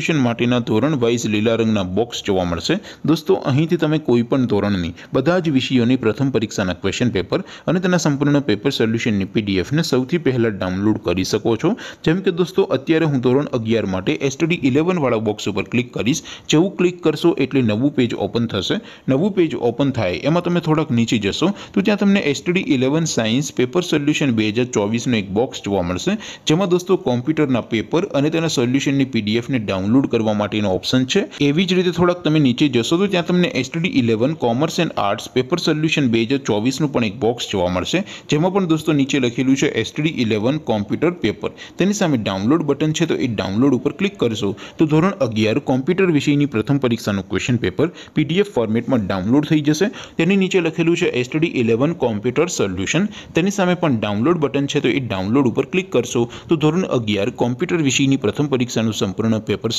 admission માટેના ધોરણ wise લીલા રંગના બોક્સ જોવા મળશે દોસ્તો અહીંથી તમે કોઈપણ ધોરણની બધા જ વિષયોની પ્રથમ પરીક્ષાના ક્વેશ્ચન પેપર અને તેના સંપૂર્ણ પેપર સોલ્યુશનની પીડીએફને સૌથી પહેલાં ડાઉનલોડ કરી શકો છો જેમ કે દોસ્તો અત્યારે હું ધોરણ અગિયાર માટે એસટીડી ઇલેવનવાળા બોક્સ ઉપર ક્લિક કરીશ જેવું ક્લિક કરશો એટલે નવું પેજ ઓપન થશે નવું પેજ ઓપન થાય એમાં તમે થોડાક નીચે જશો તો ત્યાં તમને STD eleven science paper solution બે હજાર ચોવીસનો એક બોક્સ જોવા મળશે જેમાં દોસ્તો કોમ્પ્યુટરના પેપર અને તેના સોલ્યુશનની પીડીએફને ડાઉનલોડ ડાઉનલોડ કરવા માટેનો ઓપ્શન છે એવી જ રીતે થોડાક તમે નીચે જશો તો ત્યાં તમને STD eleven commerce and arts paper solution બે હજાર ચોવીસનું પણ એક બોક્સ જોવા મળશે જેમાં પણ દોસ્તો નીચે લખેલું છે એસટીડી ઇલેવન કોમ્પ્યુટર પેપર તેની સામે ડાઉનલોડ બટન છે તો એ ડાઉનલોડ ઉપર ક્લિક કરશો તો ધોરણ અગિયાર કોમ્પ્યુટર વિષયની પ્રથમ પરીક્ષાનું ક્વેશ્ચન પેપર પીડીએફ ફોર્મેટમાં ડાઉનલોડ થઈ જશે તેની નીચે લખેલું છે એસટીડી ઇલેવન કોમ્પ્યુટર સોલ્યુશન તેની સામે પણ ડાઉનલોડ બટન છે તો એ ડાઉનલોડ ઉપર ક્લિક કરશો તો ધોરણ અગિયાર કોમ્પ્યુટર વિષયની પ્રથમ પરીક્ષાનું સંપૂર્ણ પેપર